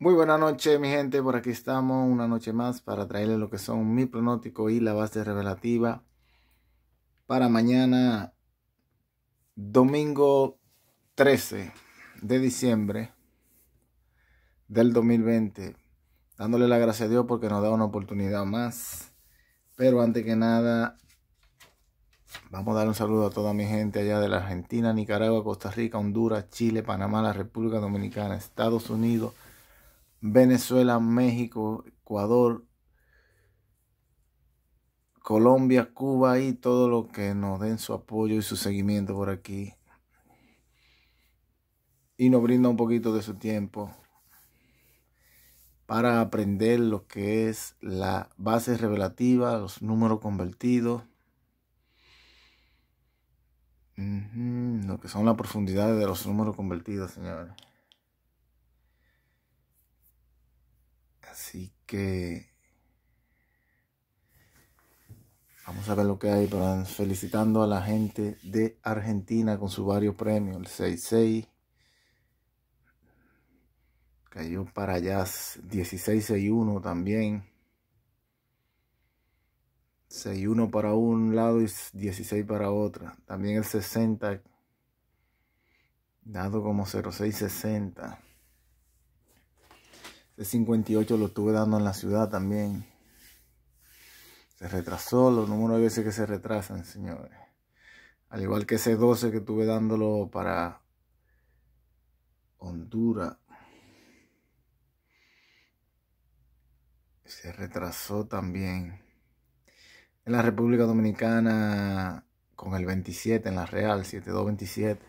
Muy buena noche mi gente, por aquí estamos una noche más para traerles lo que son mi pronóstico y la base revelativa para mañana domingo 13 de diciembre del 2020. Dándole la gracia a Dios porque nos da una oportunidad más. Pero antes que nada, vamos a dar un saludo a toda mi gente allá de la Argentina, Nicaragua, Costa Rica, Honduras, Chile, Panamá, la República Dominicana, Estados Unidos. Venezuela, México, Ecuador, Colombia, Cuba y todo lo que nos den su apoyo y su seguimiento por aquí. Y nos brinda un poquito de su tiempo para aprender lo que es la base revelativa, los números convertidos, lo que son las profundidades de los números convertidos, señores. Así que vamos a ver lo que hay. felicitando a la gente de Argentina con sus varios premios. El 6-6 cayó para allá. 16-6-1 también. 6-1 para un lado y 16 para otra. También el 60 dado como 0660. 58 lo estuve dando en la ciudad también. Se retrasó, los números de veces que se retrasan, señores. Al igual que ese 12 que estuve dándolo para Honduras. Se retrasó también. En la República Dominicana con el 27, en la Real, 7227.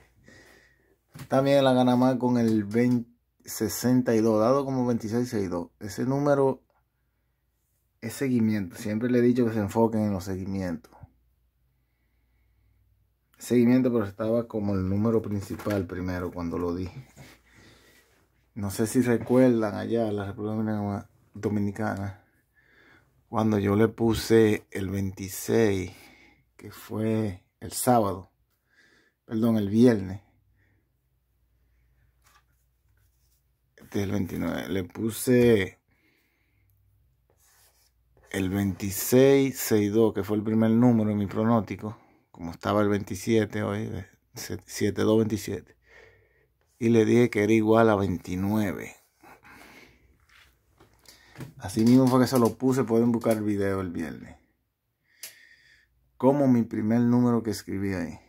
También la más con el 20. 62, dado como 2662. Ese número es seguimiento. Siempre le he dicho que se enfoquen en los seguimientos. Seguimiento, pero estaba como el número principal primero cuando lo di No sé si recuerdan allá en la República Dominicana. Cuando yo le puse el 26, que fue el sábado, perdón, el viernes, este el 29. Le puse el 2662, que fue el primer número en mi pronóstico, como estaba el 27 hoy, 7227. Y le dije que era igual a 29. Así mismo fue que se lo puse, pueden buscar el video el viernes. Como mi primer número que escribí ahí.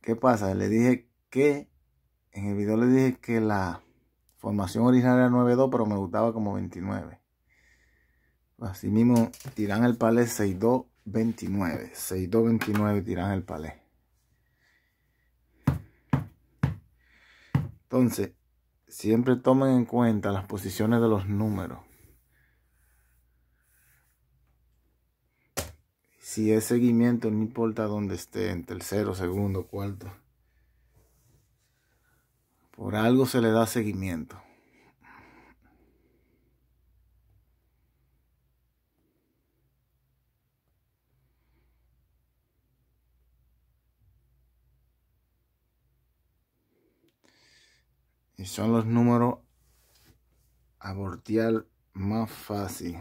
¿Qué pasa? Le dije que en el video les dije que la formación original era 9-2, pero me gustaba como 29. Así mismo, tiran el palé 6-2, 29. 6-2, 29 tiran el palé. Entonces, siempre tomen en cuenta las posiciones de los números. Si es seguimiento, no importa dónde esté, en tercero, segundo, cuarto. Por algo se le da seguimiento. Y son los números abortial más fácil.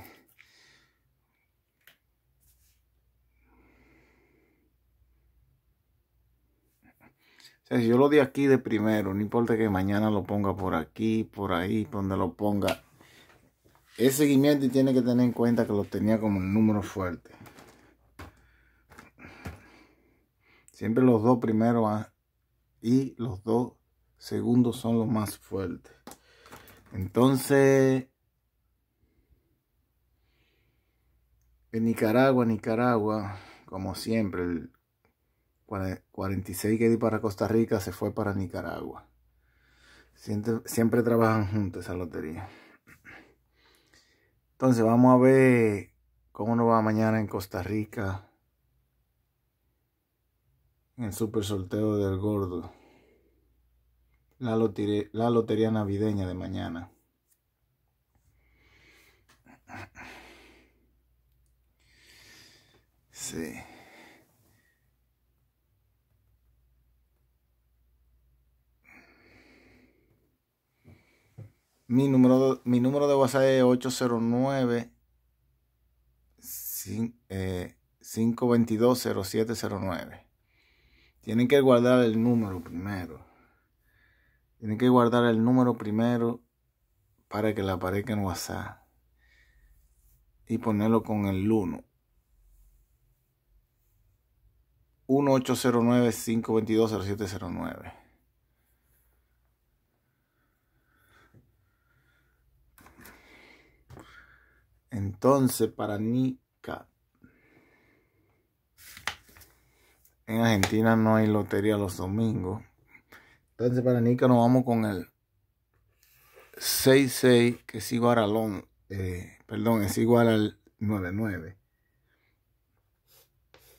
yo lo di aquí de primero, no importa que mañana lo ponga por aquí, por ahí, donde lo ponga. Ese seguimiento tiene que tener en cuenta que lo tenía como un número fuerte. Siempre los dos primeros ah, y los dos segundos son los más fuertes. Entonces, en Nicaragua, Nicaragua, como siempre, el 46 que di para Costa Rica se fue para Nicaragua. Siempre, trabajan juntos esa lotería. Entonces vamos a ver cómo nos va mañana en Costa Rica. En el super sorteo del gordo. La la lotería navideña de mañana. Sí. Mi número, de WhatsApp es 809 522-0709. Eh, Tienen que guardar el número primero. Tienen que guardar el número primero para que le aparezca en WhatsApp. Y ponerlo con el 1. 1809 522 0709 Entonces, para Nica. En Argentina no hay lotería los domingos. Entonces, para Nica nos vamos con el 66, que es igual al eh, perdón, es igual al 99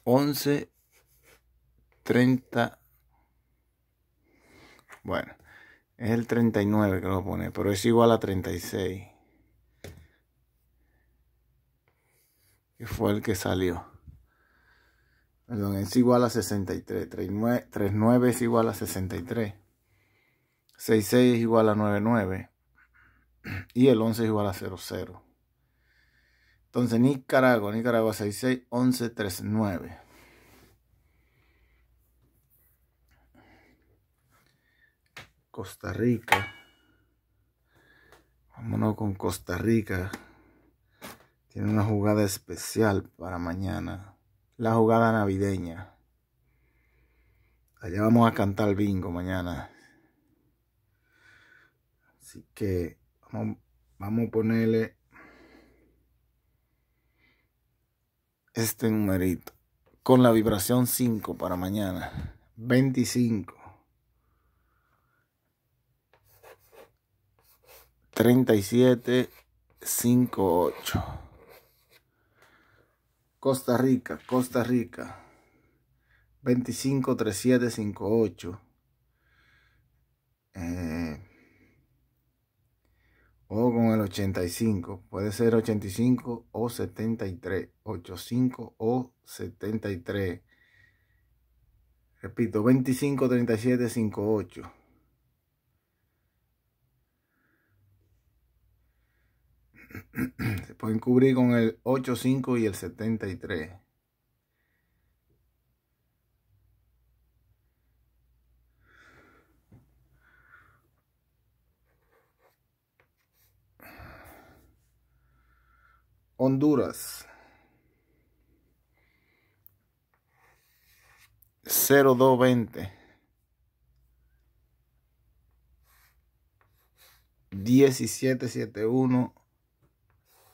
11, 30. Bueno, es el 39 que lo pone, pero es igual a 36. que fue el que salió. Perdón, es igual a 63. 39, 39 es igual a 63. 66 es igual a 99. Y el 11 es igual a 00. Entonces, Nicaragua, Nicaragua 66, 11, 39. Costa Rica. Vámonos con Costa Rica tiene una jugada especial para mañana. La jugada navideña. Allá vamos a cantar bingo mañana. Así que vamos, a ponerle este numerito. Con la vibración 5 para mañana. 25. 37. ocho. Costa Rica, Costa Rica. 253758. Eh, o con el 85. Puede ser 85 o 73. 85 o 73. Repito, 253758. se pueden cubrir con el 85 y el 73 Honduras 0220 1771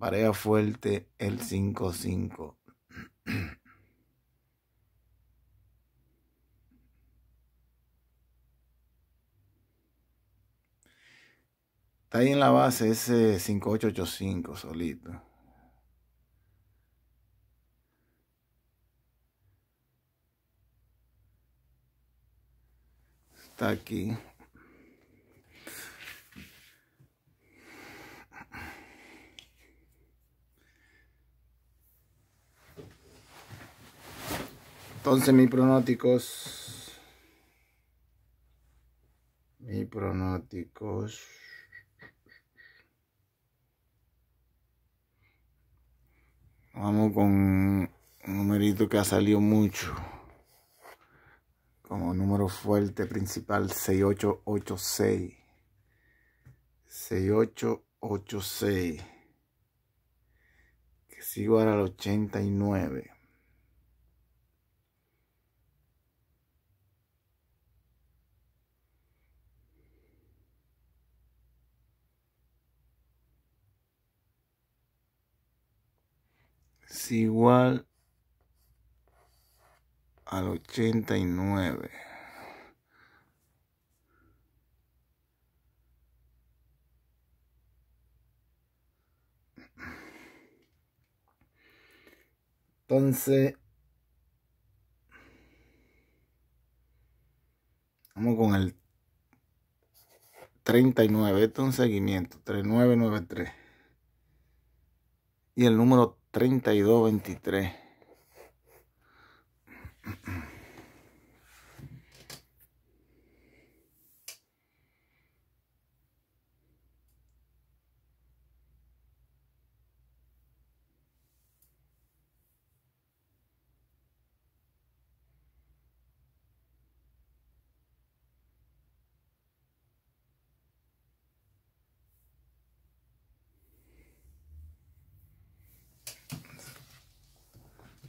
Marea fuerte el 5-5. Está ahí en la base ese 5885 solito. Está aquí. Entonces mi pronósticos. Mi pronósticos. Vamos con un numerito que ha salido mucho. Como número fuerte principal 6886. 6886. Que sigo ahora al 89. igual al 89. Entonces, vamos con el 39. Esto es un seguimiento. 3993. Y el número treinta y dos veintitrés.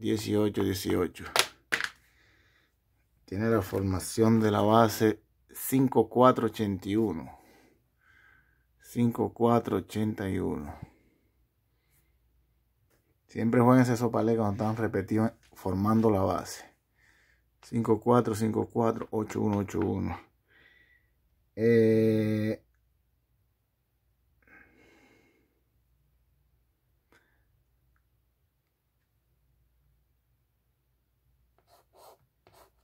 18-18 tiene la formación de la base 5-4-81 5-4-81 siempre jueguense esos paletes cuando están repetidos formando la base 5-4-5-4-8-1-8-1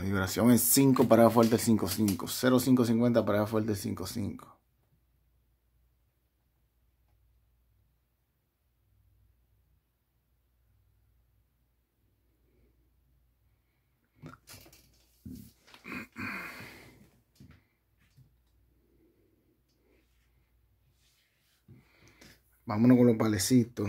La vibración es 5 para fuerte 5-5. 0-5-50, para fuerte 5-5. Vámonos con los palecitos.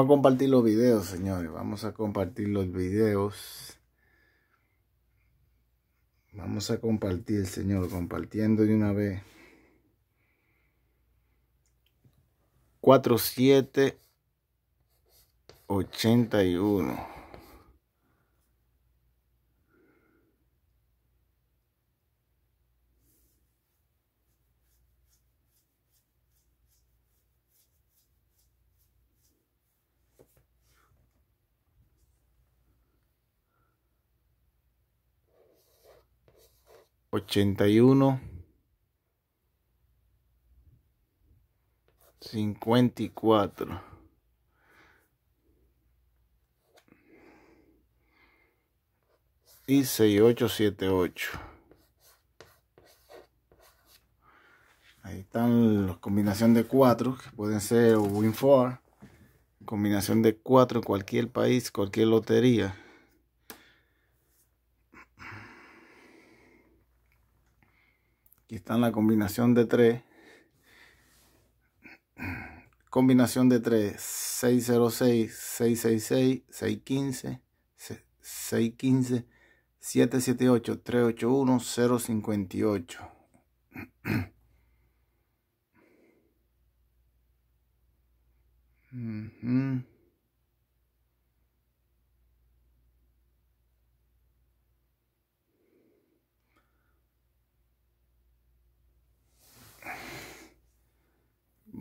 a compartir los videos, señores. Vamos a compartir los videos. Vamos a compartir, señor. Compartiendo de una vez. 4781. 81 54 y 6878 ahí están las combinación de 4 que pueden ser win 4 combinación de 4 en cualquier país cualquier lotería Aquí está en la combinación de 3. Combinación de 3. 606, 666, 615, 615, 778, 381, 058. mm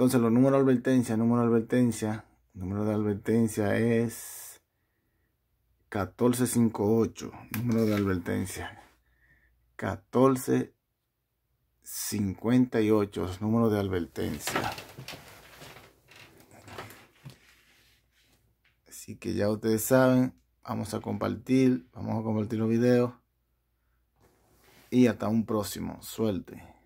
Entonces, los números de advertencia, número de advertencia, número de advertencia es 1458. Número de advertencia 1458. Número de advertencia. Así que ya ustedes saben, vamos a compartir, vamos a compartir los videos. Y hasta un próximo. Suerte.